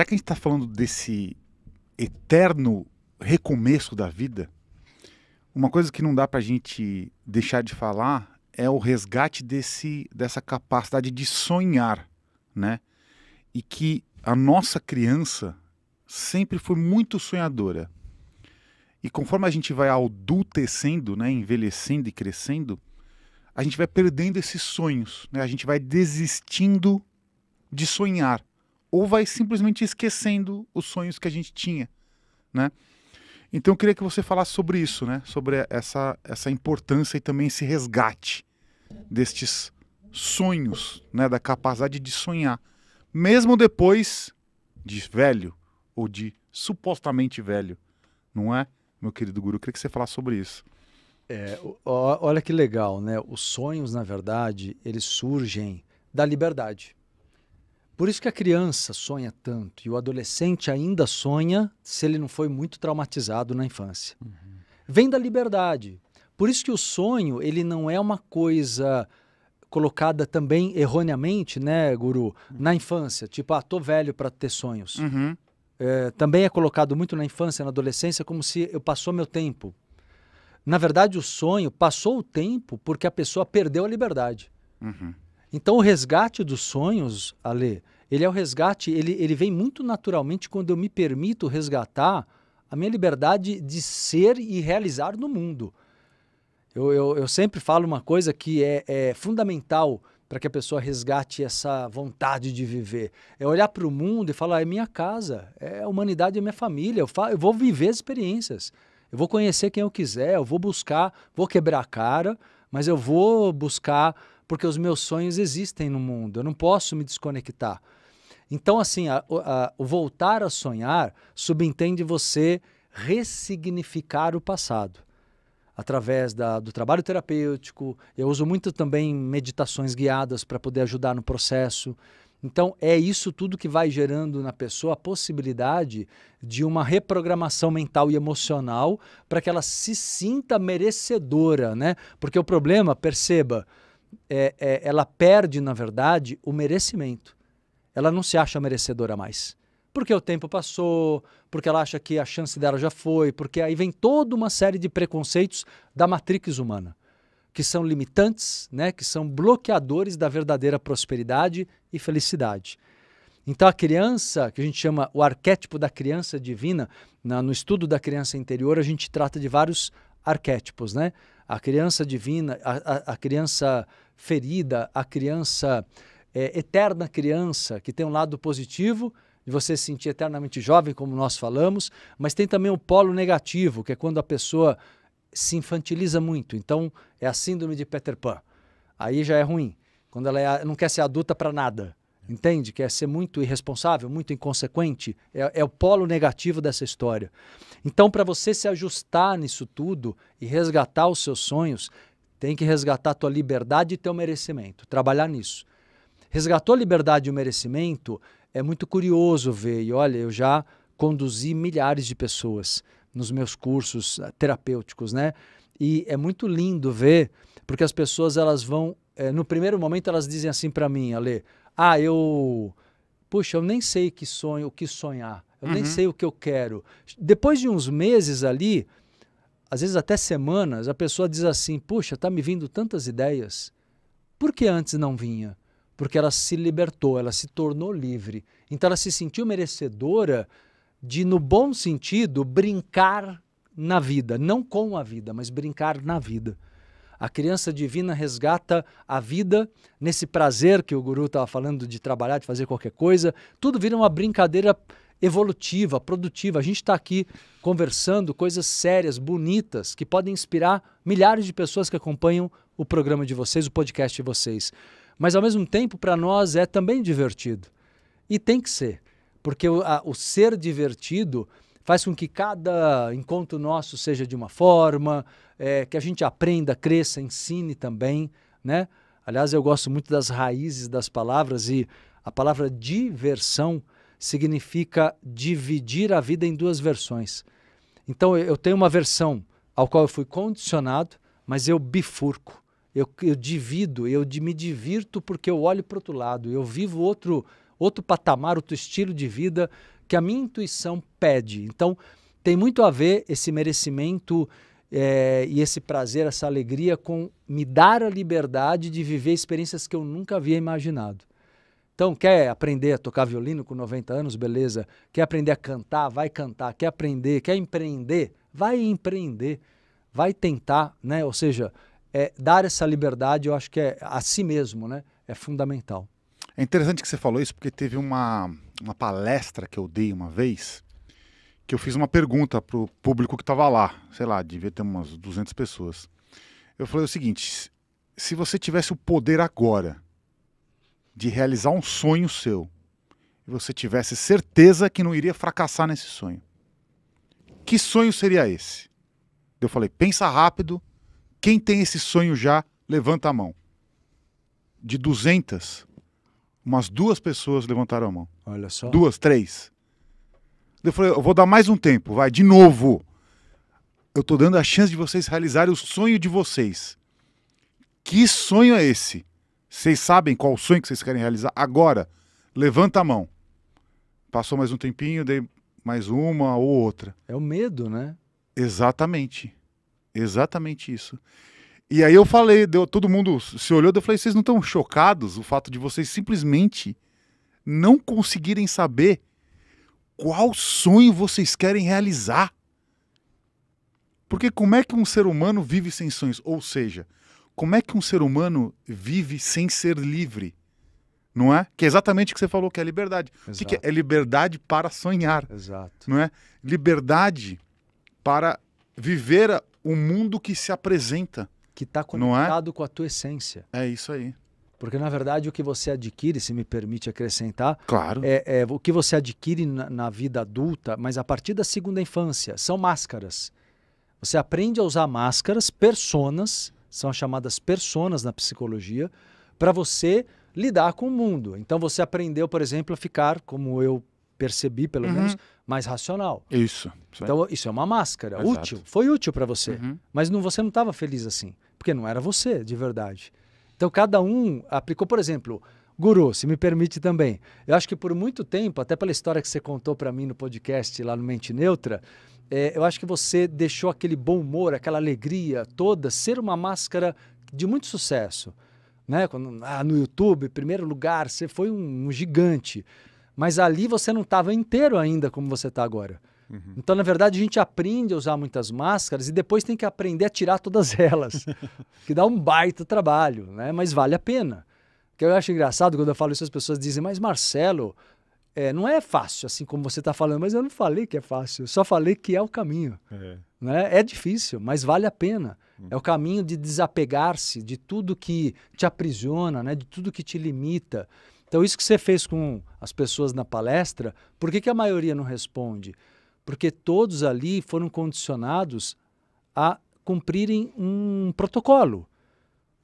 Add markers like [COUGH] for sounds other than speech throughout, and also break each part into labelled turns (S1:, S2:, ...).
S1: Será que a gente está falando desse eterno recomeço da vida? Uma coisa que não dá para a gente deixar de falar é o resgate desse, dessa capacidade de sonhar, né? E que a nossa criança sempre foi muito sonhadora. E conforme a gente vai adultecendo, né, envelhecendo e crescendo, a gente vai perdendo esses sonhos, né? A gente vai desistindo de sonhar ou vai simplesmente esquecendo os sonhos que a gente tinha, né? Então eu queria que você falasse sobre isso, né? Sobre essa, essa importância e também esse resgate destes sonhos, né? Da capacidade de sonhar, mesmo depois de velho ou de supostamente velho, não é, meu querido guru? Eu queria que você
S2: falasse sobre isso. É, olha que legal, né? Os sonhos, na verdade, eles surgem da liberdade. Por isso que a criança sonha tanto e o adolescente ainda sonha se ele não foi muito traumatizado na infância. Uhum. Vem da liberdade. Por isso que o sonho ele não é uma coisa colocada também erroneamente, né, Guru, uhum. na infância. Tipo, ah, tô velho para ter sonhos. Uhum. É, também é colocado muito na infância, na adolescência, como se eu passou meu tempo. Na verdade, o sonho passou o tempo porque a pessoa perdeu a liberdade. Uhum. Então, o resgate dos sonhos, Ale, ele é o resgate, ele, ele vem muito naturalmente quando eu me permito resgatar a minha liberdade de ser e realizar no mundo. Eu, eu, eu sempre falo uma coisa que é, é fundamental para que a pessoa resgate essa vontade de viver. É olhar para o mundo e falar: é minha casa, é a humanidade, é minha família, eu, fa eu vou viver experiências. Eu vou conhecer quem eu quiser, eu vou buscar, vou quebrar a cara, mas eu vou buscar porque os meus sonhos existem no mundo. Eu não posso me desconectar. Então, assim, a, a, o voltar a sonhar subentende você ressignificar o passado através da, do trabalho terapêutico. Eu uso muito também meditações guiadas para poder ajudar no processo. Então, é isso tudo que vai gerando na pessoa a possibilidade de uma reprogramação mental e emocional para que ela se sinta merecedora, né? Porque o problema, perceba, é, é, ela perde, na verdade, o merecimento ela não se acha merecedora mais. Porque o tempo passou, porque ela acha que a chance dela já foi, porque aí vem toda uma série de preconceitos da matrix humana, que são limitantes, né, que são bloqueadores da verdadeira prosperidade e felicidade. Então a criança, que a gente chama o arquétipo da criança divina, na, no estudo da criança interior, a gente trata de vários arquétipos, né? A criança divina, a, a, a criança ferida, a criança é, eterna criança, que tem um lado positivo, de você se sentir eternamente jovem, como nós falamos, mas tem também o um polo negativo, que é quando a pessoa se infantiliza muito. Então, é a síndrome de Peter Pan. Aí já é ruim. Quando ela é, não quer ser adulta para nada, entende? Quer ser muito irresponsável, muito inconsequente. É, é o polo negativo dessa história. Então, para você se ajustar nisso tudo e resgatar os seus sonhos, tem que resgatar a tua liberdade e teu merecimento. Trabalhar nisso resgatou a liberdade e o merecimento, é muito curioso ver. E olha, eu já conduzi milhares de pessoas nos meus cursos eh, terapêuticos, né? E é muito lindo ver, porque as pessoas elas vão, é, no primeiro momento elas dizem assim para mim, Ale, ah, eu, puxa, eu nem sei que sonho, o que sonhar, eu uhum. nem sei o que eu quero. Depois de uns meses ali, às vezes até semanas, a pessoa diz assim, puxa, tá me vindo tantas ideias, por que antes não vinha? porque ela se libertou, ela se tornou livre. Então ela se sentiu merecedora de, no bom sentido, brincar na vida, não com a vida, mas brincar na vida. A criança divina resgata a vida nesse prazer que o guru estava falando de trabalhar, de fazer qualquer coisa. Tudo vira uma brincadeira evolutiva, produtiva. A gente está aqui conversando coisas sérias, bonitas, que podem inspirar milhares de pessoas que acompanham o programa de vocês, o podcast de vocês. Mas ao mesmo tempo, para nós é também divertido. E tem que ser, porque o, a, o ser divertido faz com que cada encontro nosso seja de uma forma, é, que a gente aprenda, cresça, ensine também, né? Aliás, eu gosto muito das raízes das palavras e a palavra diversão significa dividir a vida em duas versões. Então, eu tenho uma versão ao qual eu fui condicionado, mas eu bifurco. Eu, eu divido, eu de, me divirto porque eu olho para outro lado, eu vivo outro, outro patamar, outro estilo de vida que a minha intuição pede. Então, tem muito a ver esse merecimento é, e esse prazer, essa alegria com me dar a liberdade de viver experiências que eu nunca havia imaginado. Então, quer aprender a tocar violino com 90 anos? Beleza. Quer aprender a cantar? Vai cantar. Quer aprender? Quer empreender? Vai empreender. Vai tentar, né? Ou seja, é, dar essa liberdade, eu acho que é a si mesmo, né? É fundamental.
S1: É interessante que você falou isso, porque teve uma, uma palestra que eu dei uma vez, que eu fiz uma pergunta para o público que estava lá, sei lá, devia ter umas 200 pessoas. Eu falei o seguinte: se você tivesse o poder agora de realizar um sonho seu, e você tivesse certeza que não iria fracassar nesse sonho, que sonho seria esse? Eu falei: pensa rápido, quem tem esse sonho já, levanta a mão. De 200, umas duas pessoas levantaram a mão.
S2: Olha só. Duas,
S1: três. Eu falei, eu vou dar mais um tempo, vai, de novo. Eu estou dando a chance de vocês realizarem o sonho de vocês. Que sonho é esse? Vocês sabem qual o sonho que vocês querem realizar? Agora, levanta a mão. Passou mais um tempinho, dei mais uma ou outra. É o medo, né? Exatamente. Exatamente isso. E aí eu falei, deu, todo mundo se olhou, eu falei, vocês não estão chocados o fato de vocês simplesmente não conseguirem saber qual sonho vocês querem realizar? Porque como é que um ser humano vive sem sonhos? Ou seja, como é que um ser humano vive sem ser livre? Não é? Que é exatamente o que você falou, que é liberdade. Exato. O que, é? é liberdade para sonhar. Exato. Não é? Liberdade para viver o
S2: mundo que se apresenta. Que está é? conectado é? com a tua essência. É isso aí. Porque, na verdade, o que você adquire, se me permite acrescentar, claro. é, é o que você adquire na, na, vida adulta, mas a partir da segunda infância, são máscaras. Você aprende a usar máscaras, personas, são as chamadas personas na psicologia, para você lidar com o mundo. Então, você aprendeu, por exemplo, a ficar, como eu percebi pelo uhum. menos, mais racional. Isso. isso é. então, isso é uma máscara, Exato. útil. Foi útil para você, uhum. mas não, você não estava feliz assim, porque não era você, de verdade. Então, cada um aplicou, por exemplo, Guru, se me permite também. Eu acho que por muito tempo, até pela história que você contou para mim no podcast lá no Mente Neutra, é, eu acho que você deixou aquele bom humor, aquela alegria toda ser uma máscara de muito sucesso. Né? Quando, ah, no YouTube, primeiro lugar, você foi um, um gigante. Mas ali você não estava inteiro ainda como você está agora. Uhum. Então, na verdade, a gente aprende a usar muitas máscaras e depois tem que aprender a tirar todas [LAUGHS] elas, que dá um baita trabalho, né? Mas vale a pena. O que eu acho engraçado quando eu falo isso, as pessoas dizem, mas Marcelo, é, não é fácil assim como você está falando, mas eu não falei que é fácil, só falei que é o caminho. É, né? é difícil, mas vale a pena. Uhum. É o caminho de desapegar-se de tudo que te aprisiona, né? de tudo que te limita. Então, isso que você fez com as pessoas na palestra, por que, que a maioria não responde? Porque todos ali foram condicionados a cumprirem um protocolo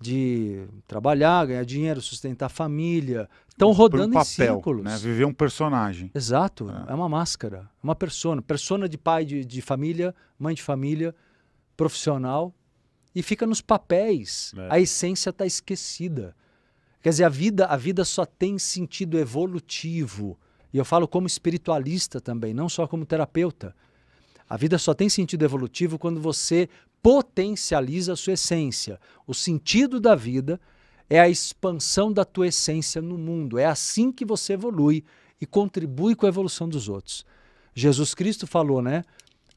S2: de trabalhar, ganhar dinheiro, sustentar a família. Estão rodando um papel, em círculos. Né? Viver um personagem. Exato. É. é, uma máscara. É uma persona. Persona de pai de, de, família, mãe de família, profissional. E fica nos papéis. É. A essência está esquecida. Quer dizer, a vida, a vida só tem sentido evolutivo. E eu falo como espiritualista também, não só como terapeuta. A vida só tem sentido evolutivo quando você potencializa a sua essência. O sentido da vida é a expansão da tua essência no mundo. É assim que você evolui e contribui com a evolução dos outros. Jesus Cristo falou, né?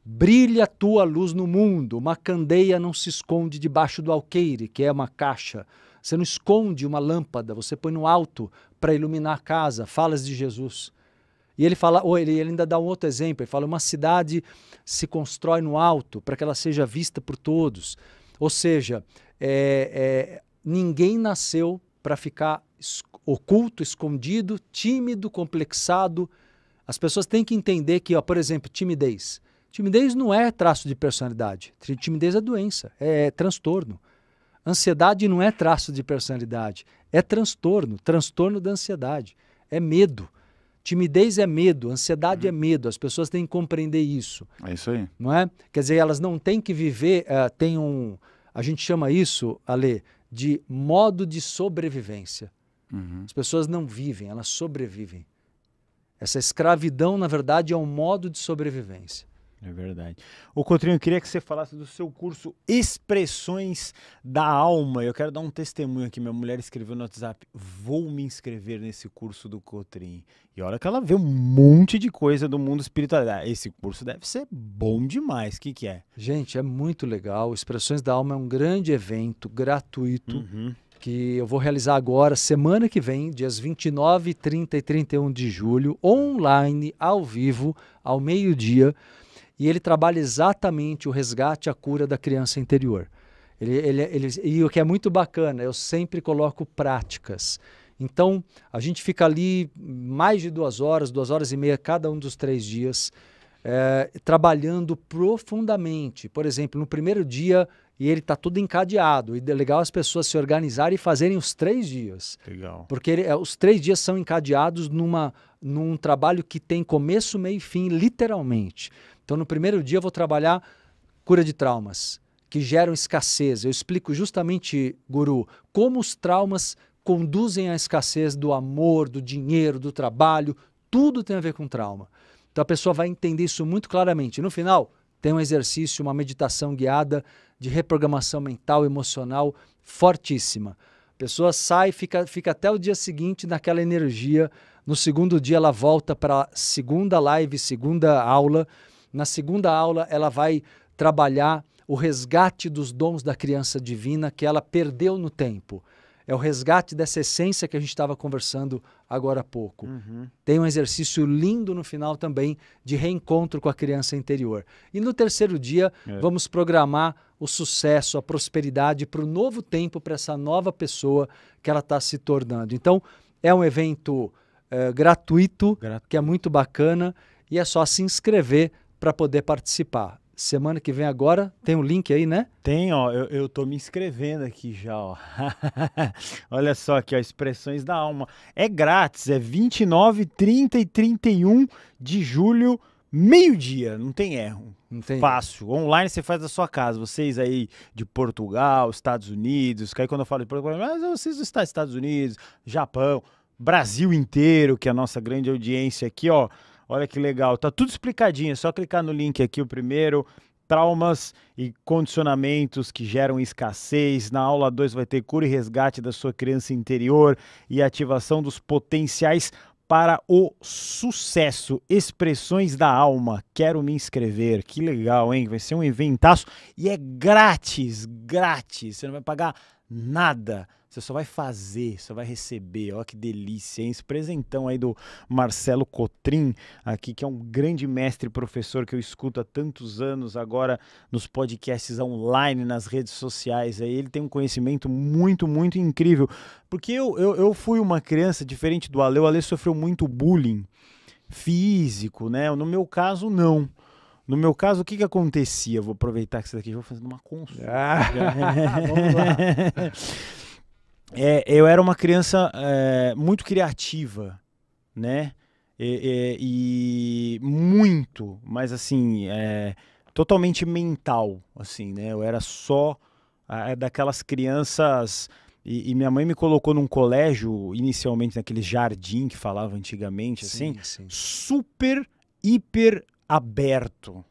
S2: Brilha tua luz no mundo, uma candeia não se esconde debaixo do alqueire, que é uma caixa você não esconde uma lâmpada, você põe no alto para iluminar a casa. Falas de Jesus. E ele fala, ou ele, ele ainda dá um outro exemplo, ele fala: uma cidade se constrói no alto para que ela seja vista por todos. Ou seja, é, é, ninguém nasceu para ficar oculto, escondido, tímido, complexado. As pessoas têm que entender que, ó, por exemplo, timidez. Timidez não é traço de personalidade. Timidez é doença, é, é transtorno. Ansiedade não é traço de personalidade, é transtorno, transtorno da ansiedade, é medo. Timidez é medo, ansiedade é uhum. é medo. As pessoas têm que compreender isso. É isso aí. Não é? Quer dizer, elas não têm que viver, uh, tem um, a gente chama isso, Ale, de modo de sobrevivência. Uhum. As pessoas não vivem, elas sobrevivem. Essa escravidão, na verdade, é um modo de sobrevivência. É verdade. Ô Cotrinho, eu queria que você falasse do seu curso
S3: Expressões da Alma. Eu quero dar um testemunho aqui. Minha mulher escreveu no WhatsApp: vou me inscrever nesse curso do Cotrim. E olha que ela vê um monte de coisa
S2: do mundo espiritual. Ah, esse curso deve ser bom demais. O que, que é? Gente, é muito legal. Expressões da Alma é um grande evento gratuito. Uhum. Que eu vou realizar agora, semana que vem, dias 29, 30 e 31 de julho, online, ao vivo, ao meio-dia e ele trabalha exatamente o resgate a cura da criança interior. Ele, ele, ele, e o que é muito bacana, eu sempre coloco práticas. Então, a gente fica ali mais de duas horas, duas horas e meia cada um dos três dias, é, trabalhando profundamente. Por exemplo, no primeiro dia e ele está tudo encadeado. E é legal as pessoas se organizarem e fazerem os três dias. Legal. Porque ele, é, os três dias são encadeados numa, num trabalho que tem começo, meio e fim, literalmente. Então, no primeiro dia, eu vou trabalhar cura de traumas, que geram escassez. Eu explico justamente, guru, como os traumas conduzem à escassez do amor, do dinheiro, do trabalho. Tudo tem a ver com trauma. Então, a pessoa vai entender isso muito claramente. No final, tem um exercício, uma meditação guiada de reprogramação mental, emocional fortíssima. A pessoa sai, fica, fica até o dia seguinte naquela energia. No segundo dia, ela volta para a segunda live, segunda aula. Na segunda aula, ela vai trabalhar o resgate dos dons da criança divina que ela perdeu no tempo. É o resgate dessa essência que a gente estava conversando agora há pouco. Uhum. Tem um exercício lindo no final também de reencontro com a criança interior. E no terceiro dia, é. vamos programar o sucesso, a prosperidade para o novo tempo, para essa nova pessoa que ela está se tornando. Então, é um evento é, gratuito, que é muito bacana, e é só se inscrever para poder participar. Semana que vem agora, tem o um link aí, né? Tem, ó, eu, eu tô me inscrevendo aqui já, ó. [LAUGHS] Olha só aqui, ó,
S3: Expressões da Alma. É grátis, é 29, 30 e 31 de julho, meio-dia, não tem erro. Não tem. Fácil. Online você faz da sua casa. Vocês aí de Portugal, Estados Unidos, que aí quando eu falo de Portugal, mas ah, vocês dos Estados Unidos, Japão, Brasil inteiro, que é a nossa grande audiência aqui, ó. Olha que legal, tá tudo explicadinho, é só clicar no link aqui o primeiro, traumas e condicionamentos que geram escassez. Na aula 2 vai ter cura e resgate da sua criança interior e ativação dos potenciais para o sucesso, expressões da alma. Quero me inscrever. Que legal, hein? Vai ser um inventaço e é grátis, grátis. Você não vai pagar nada. Você só vai fazer, só vai receber. Olha que delícia, hein? Esse presentão aí do Marcelo Cotrim, aqui, que é um grande mestre professor que eu escuto há tantos anos agora nos podcasts online, nas redes sociais. Aí ele tem um conhecimento muito, muito incrível. Porque eu, eu, eu fui uma criança diferente do Ale. O Ale sofreu muito bullying físico, né? No meu caso, não. No meu caso, o que que acontecia? Vou aproveitar que isso daqui já vou fazendo uma consulta. Ah, [LAUGHS] vamos lá. É, eu era uma criança é, muito criativa, né? E, e, e muito, mas assim, é, totalmente mental, assim, né? Eu era só é, daquelas crianças. E, e, minha mãe me colocou num colégio, inicialmente naquele jardim que falava antigamente, assim, sim, sim. super, hiper aberto.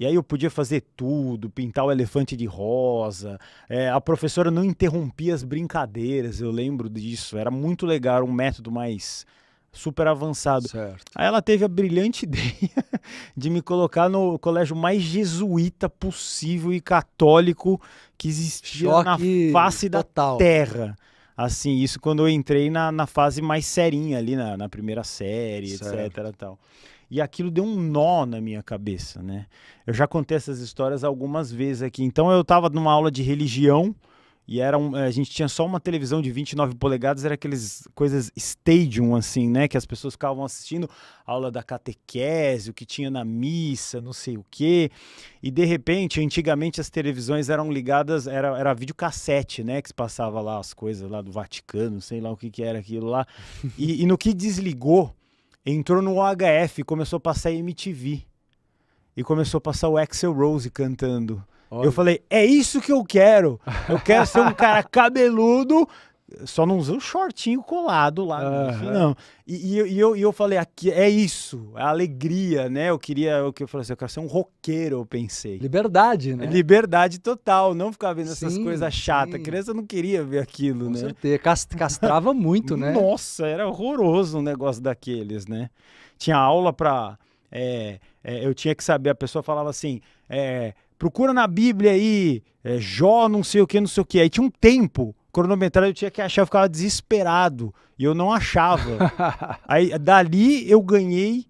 S3: E aí eu podia fazer tudo, pintar o elefante de rosa. É, a professora não interrompia as brincadeiras, eu lembro disso. Era muito legal, um método mais super avançado. Certo. Aí ela teve a brilhante [LAUGHS] ideia de me colocar no colégio mais jesuíta possível e católico que existia Choque na face total. da terra. Assim, isso quando eu entrei na, na fase mais serinha ali, na, na primeira série, certo. etc. Tal. E aquilo deu um nó na minha cabeça, né? Eu já contei essas histórias algumas vezes aqui. Então eu estava numa aula de religião e era um, eh, a gente tinha só uma televisão de 29 polegadas, era aqueles coisas stadium assim, né, que as pessoas ficavam assistindo aula da catequese, o que tinha na missa, não sei o quê. E de repente, antigamente as televisões eram ligadas, era era videocassete, né, que se passava lá as coisas lá do Vaticano, sei lá o que que era aquilo lá. e, e no que desligou, entrou no OHF, começou a passar MTV. E começou a passar o Axel Rose cantando. Olha. Eu falei, é isso que eu quero. Eu quero ser um cara [LAUGHS] cabeludo só não usei o shortinho colado lá, uhum. não. E, e, e, eu, e eu falei, aqui é isso, é alegria, né? Eu queria, o que eu falei assim, eu quero ser um roqueiro, eu pensei. Liberdade, né? Liberdade total, não ficar vendo sim, essas coisas chatas. A criança não queria ver aquilo, Com né? Com certeza, castrava [LAUGHS] muito, né? Nossa, era horroroso um negócio daqueles, né? Tinha aula pra... É, é, eu tinha que saber, a pessoa falava assim, é, procura na Bíblia aí, é, Jó não sei o que, não sei o que. Aí tinha um tempo cronometrar, eu tinha que achar, eu ficava desesperado. E eu não achava. [LAUGHS] Aí dali eu ganhei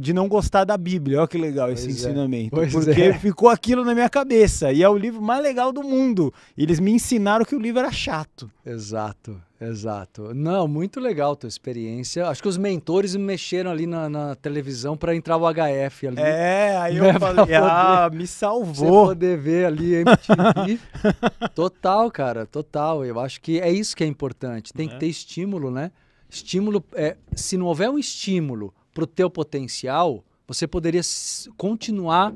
S3: de não gostar da Bíblia. Olha que legal esse é. ensinamento. É. Porque é. ficou aquilo na minha cabeça.
S2: E é o livro mais legal do mundo. E eles me ensinaram que o livro era chato. Exato, exato. Não, muito legal a tua experiência. Acho que os mentores me mexeram ali na, na televisão para entrar o HF ali. É, aí né, eu [LAUGHS] falei, poder, ah, me salvou. Você poder ver ali MTV. [LAUGHS] total, cara, total. Eu acho que é isso que é importante. Tem é. que ter estímulo, né? Estímulo, é, se não houver um estímulo para o teu potencial, você poderia continuar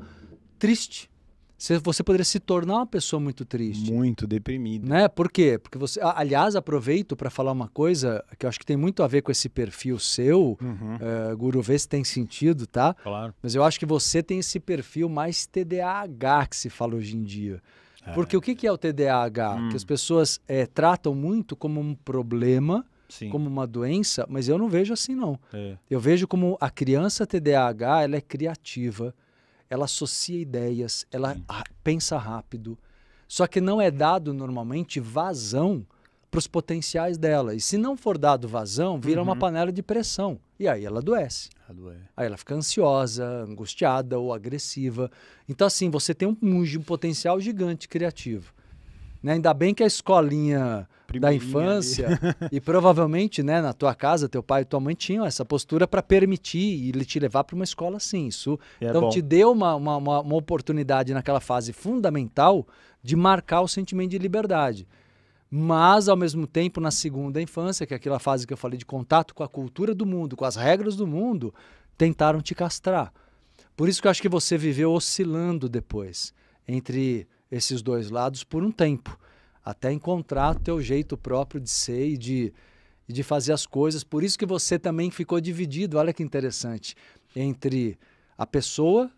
S2: triste. Você poderia se tornar uma pessoa muito triste. Muito deprimida. Né? Por quê? Porque você. Aliás, aproveito para falar uma coisa que eu acho que tem muito a ver com esse perfil seu, uhum. uh, Guru, vê se tem sentido, tá? Claro. Mas eu acho que você tem esse perfil mais TDAH que se fala hoje em dia. É. Porque o que é o TDAH? Hum. Que as pessoas é, tratam muito como um problema Sim. como uma doença, mas eu não vejo assim não. É. Eu vejo como a criança TDAH, ela é criativa, ela associa ideias, ela pensa rápido. Só que não é dado normalmente vazão para os potenciais dela. E se não for dado vazão, vira uhum. uma panela de pressão. E aí ela adoece. Adoe. Aí ela fica ansiosa, angustiada ou agressiva. Então, assim, você tem um, um potencial gigante criativo. Né? Ainda bem que a escolinha da infância. [LAUGHS] e provavelmente, né, na tua casa, teu pai e tua mãe tinham essa postura para permitir e te levar para uma escola assim. Isso. É então bom. te deu uma, uma, uma, uma oportunidade naquela fase fundamental de marcar o sentimento de liberdade mas ao mesmo tempo na segunda infância, que é aquela fase que eu falei de contato com a cultura do mundo, com as regras do mundo, tentaram te castrar. Por isso que eu acho que você viveu oscilando depois entre esses dois lados por um tempo até encontrar o teu jeito próprio de ser e de, de fazer as coisas. Por isso que você também ficou dividido, olha que interessante, entre a pessoa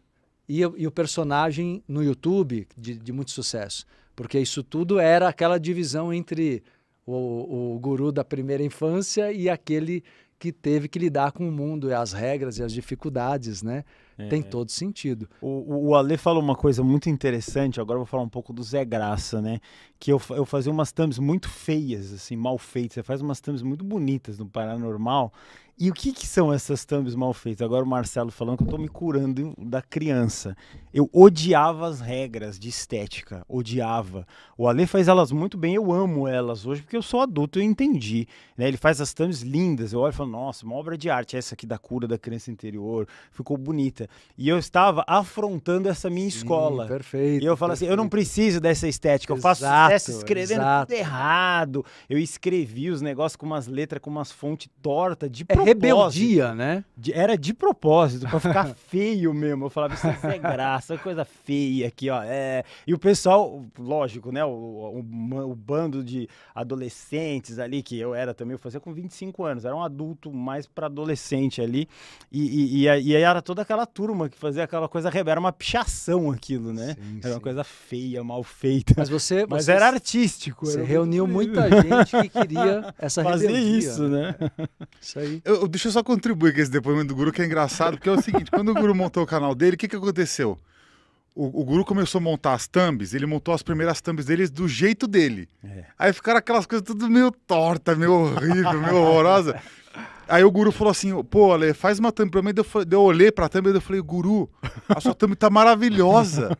S2: e, e o personagem no YouTube de, de muito sucesso. Porque isso tudo era aquela divisão entre o, o guru da primeira infância e aquele que teve que lidar com o mundo e as regras e as dificuldades, né? É. Tem todo sentido. O, o Ale falou uma coisa muito interessante, agora vou
S3: falar um pouco do Zé Graça, né? Que eu, eu fazia umas thumbs muito feias, assim, mal feitas. Você faz umas thumbs muito bonitas no Paranormal. E o que, que são essas thumbs mal feitas? Agora o Marcelo falando que eu tô me curando da criança. Eu odiava as regras de estética, odiava. O Ale faz elas muito bem, eu amo elas hoje, porque eu sou adulto e entendi. Né? Ele faz as thumbs lindas, eu olho e falo, nossa, uma obra de arte, essa aqui da cura da criança interior, ficou bonita e eu estava afrontando essa minha Sim, escola. Perfeito. E eu falo perfeito. assim: eu não preciso dessa estética, eu faço sucesso escrevendo exato. tudo errado. Eu escrevi os negócios com umas letras, com umas fontes tortas, de propósito. É rebeldia, né? De, era de propósito, para ficar [LAUGHS] feio mesmo. Eu falava, isso é graça, é coisa feia aqui, ó. É... E o pessoal, lógico, né? O, o, o bando de adolescentes ali, que eu era também, eu fazia com 25 anos, era um adulto mais para adolescente ali. E, e, e, e aí era toda aquela turma que fazia aquela coisa rebelde, era uma pichação aquilo, né? Sim, era sim. uma coisa feia, mal feita. Mas você. Mas era artístico. Você era... reuniu muita gente que queria [LAUGHS] essa Fazer rebeldia, isso, né? né? Isso aí.
S1: Eu, deixa eu só contribuir com esse depoimento do Guru, que é engraçado, porque é o seguinte: quando o Guru montou o canal dele, o que, que aconteceu? O, o, Guru começou a montar as thumbs, ele montou as primeiras thumbs deles do jeito dele. É. Aí ficaram aquelas coisas tudo meio torta, meio horrível, meio horrorosa. [LAUGHS] Aí o guru falou assim: pô, Ale, faz uma thumb pra mim. Eu, eu olhei pra thumb e eu falei: guru, a sua thumb tá maravilhosa.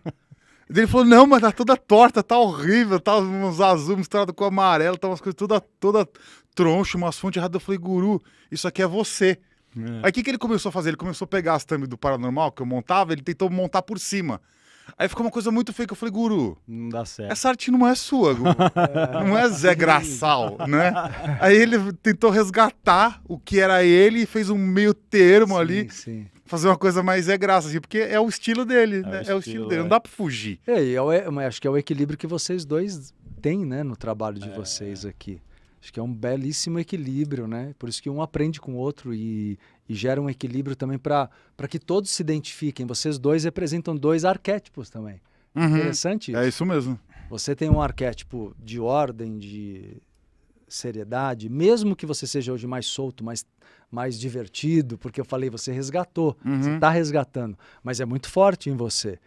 S1: Ele falou: não, mas tá toda torta, tá horrível, tá uns azul misturado com amarelo, tá umas coisas toda, toda troncho, umas fontes erradas. Eu falei: guru, isso aqui é você. É. Aí o que, que ele começou a fazer? Ele começou a pegar as thumb do paranormal que eu montava, ele tentou montar por cima. Aí ficou uma coisa muito feia que eu falei, guru.
S3: Não dá certo.
S1: Essa arte não é sua, guru. [LAUGHS] não é Zé Graçal, né? Aí ele tentou resgatar o que era ele e fez um meio termo sim, ali. Sim. Fazer uma coisa mais Zé Graça, assim, porque
S2: é o estilo dele, é
S1: né? É o estilo, é o estilo dele, é. não dá pra fugir.
S2: É, é acho que é o equilíbrio que vocês dois têm, né, no trabalho de é. vocês aqui. Acho que é um belíssimo equilíbrio, né? Por isso que um aprende com o outro e e gera um equilíbrio também para que todos se identifiquem. Vocês dois representam dois arquétipos também.
S3: Uhum. Interessante
S2: é isso. É isso mesmo. Você tem um arquétipo de ordem, de seriedade, mesmo que você seja hoje mais solto, mais, mais divertido, porque eu falei, você resgatou, uhum. você está resgatando, mas é muito forte em você.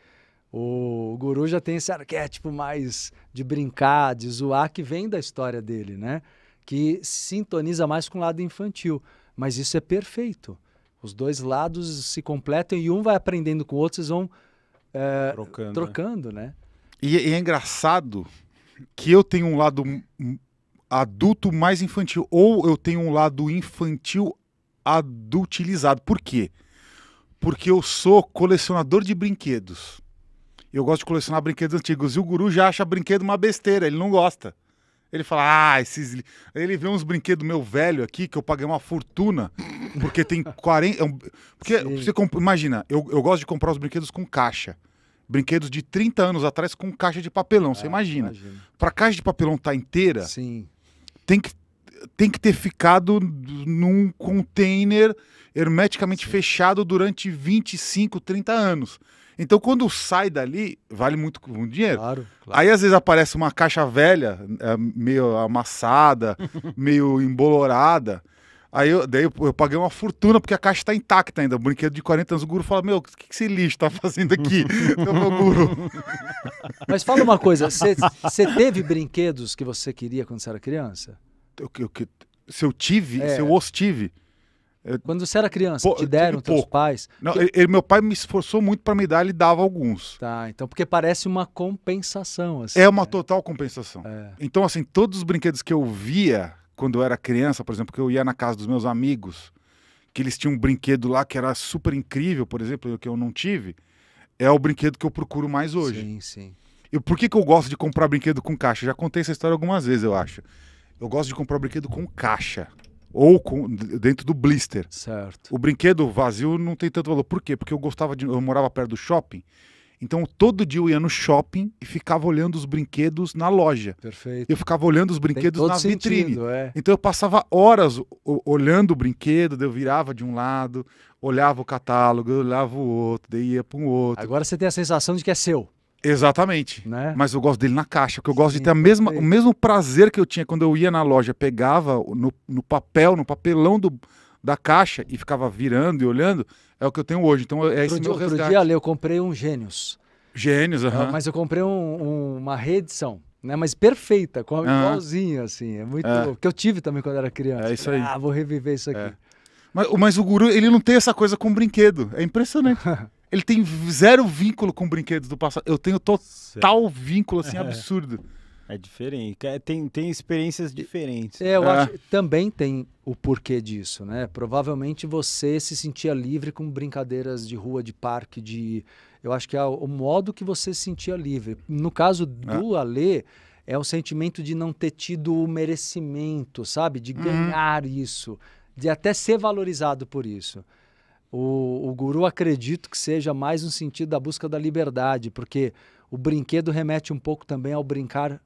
S2: O guru já tem esse arquétipo mais de brincar, de zoar, que vem da história dele, né? Que sintoniza mais com o lado infantil. Mas isso é perfeito. Os dois lados se completam e um vai aprendendo com o outro, vocês vão é, trocando, né? trocando né? E,
S1: e é engraçado
S2: que eu tenho um lado adulto mais infantil,
S1: ou eu tenho um lado infantil adultilizado. Por quê? Porque eu sou colecionador de brinquedos. Eu gosto de colecionar brinquedos antigos. E o guru já acha brinquedo uma besteira, ele não gosta. Ele fala, ah, esses. Ele vê uns brinquedos meu velho aqui que eu paguei uma fortuna. Porque tem 40. É porque Sim. você comp... imagina, eu, eu gosto de comprar os brinquedos com caixa. Brinquedos de 30 anos atrás com caixa de papelão, é, você ah, imagina. imagina. Pra caixa de papelão estar tá inteira, Sim. tem que tem que ter ficado num container hermeticamente Sim. fechado durante 25, 30 anos. Então, quando sai dali, vale muito com dinheiro. Claro, claro, Aí, às vezes, aparece uma caixa velha, é, meio amassada, [LAUGHS] meio embolorada. Aí eu, daí eu, eu, paguei uma fortuna porque a caixa está intacta ainda. O brinquedo de 40 anos. O guru fala: Meu, o que, que esse lixo está fazendo aqui? [LAUGHS] eu guru.
S2: [LAUGHS] Mas fala uma coisa: você teve brinquedos que você queria quando você era criança? Eu, eu, se eu tive, é. se eu os tive. Eu... Quando você era criança, Pô, te deram teus pouco. pais? Não, ele,
S1: meu pai me esforçou muito para me dar, ele dava alguns. Tá, então porque parece uma compensação. Assim, é uma né? total compensação. É. Então, assim, todos os brinquedos que eu via quando eu era criança, por exemplo, que eu ia na casa dos meus amigos, que eles tinham um brinquedo lá que era super incrível, por exemplo, que eu não tive, é o brinquedo que eu procuro mais hoje. Sim, sim. E por que, que eu gosto de comprar brinquedo com caixa? já contei essa história algumas vezes, eu acho. Eu gosto de comprar brinquedo com caixa. Ou com, dentro do blister. Certo. O brinquedo vazio não tem tanto valor. Por quê? Porque eu gostava de. Eu morava perto do shopping. Então todo dia eu ia no shopping e ficava olhando os brinquedos na loja. Perfeito. Eu ficava olhando os brinquedos na sentido, vitrine. É. Então eu passava horas olhando o brinquedo, eu virava de um lado, olhava o catálogo, olhava o outro, daí ia para um outro. Agora você tem a sensação de que é seu. Exatamente. Né? Mas eu gosto dele na caixa, porque eu gosto Sim, de ter a mesma, o mesmo prazer que eu tinha quando eu ia na loja, pegava no, no papel, no papelão do, da caixa e ficava virando e olhando, é o que eu tenho
S2: hoje. Então é esse outro meu resgate. Outro dia, eu comprei um Gênios. Gênios, é, aham. Mas eu comprei um, um, uma reedição, né? Mas perfeita, com a uh igualzinha, assim. É muito... É. Que eu tive também quando era criança. É isso aí. Ah, vou reviver isso é. aqui. É. Mas, mas o guru, ele não tem essa coisa com brinquedo. É
S1: impressionante. [LAUGHS] ele tem zero vínculo com brinquedos do passado. Eu tenho total certo. É. vínculo,
S3: assim, é. absurdo. É diferente, é, tem, tem experiências diferentes. É, eu é. acho
S2: também tem o porquê disso, né? Provavelmente você se sentia livre com brincadeiras de rua, de parque, de. Eu acho que é o modo que você se sentia livre. No caso do é. Alê, é o sentimento de não ter tido o merecimento, sabe? De uhum. ganhar uhum. isso, de até ser valorizado por isso. O, o guru acredito que seja mais no sentido da busca da liberdade, porque o brinquedo remete um pouco também ao brincar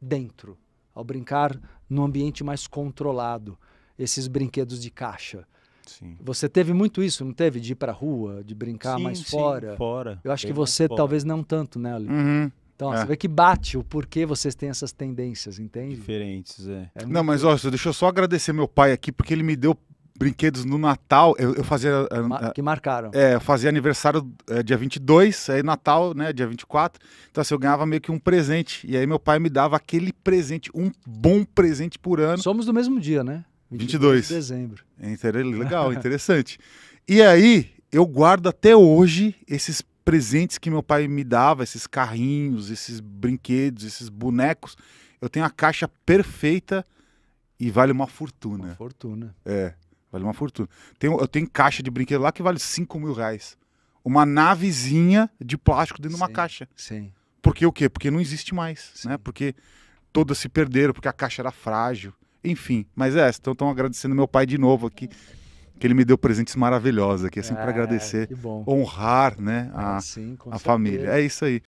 S2: dentro, ao brincar num ambiente mais controlado, esses brinquedos de caixa. Sim. Você teve muito isso, não teve? De ir para rua, de brincar sim, mais sim, fora. fora. Eu acho que você talvez não tanto, né, Ali? Uhum. Então, ó, é. você vê que bate o porquê vocês têm essas tendências, entende? Diferentes, é. é não, mas olha, deixa eu só
S1: agradecer meu pai aqui, porque ele me deu brinquedos no Natal. Eu, eu fazia. que eh, eh, marcaram. É, eu fazia aniversário é, dia 22, aí Natal, né? Dia 24. Então, assim, eu ganhava meio que um presente. E aí meu pai me dava aquele presente, um bom presente por ano. Somos do mesmo dia, né? 22. 22. De dezembro. É, legal, [LAUGHS] interessante. e aí, eu guardo até hoje esses presentes que meu pai me dava, esses carrinhos, esses brinquedos, esses bonecos. Eu tenho a caixa perfeita e vale uma fortuna. Uma fortuna. É. Vale uma fortuna. Tem, eu tenho caixa de brinquedo lá que vale 5 mil reais. Uma navezinha de plástico dentro de uma caixa. Sim. Porque o quê? Porque não existe mais, né? Porque todas se perderam, porque a caixa era frágil. Enfim, mas é, então estão agradecendo meu pai de novo aqui, que ele me deu presentes maravilhosos aqui, assim, é, para agradecer, honrar, né, a, a família. É isso aí.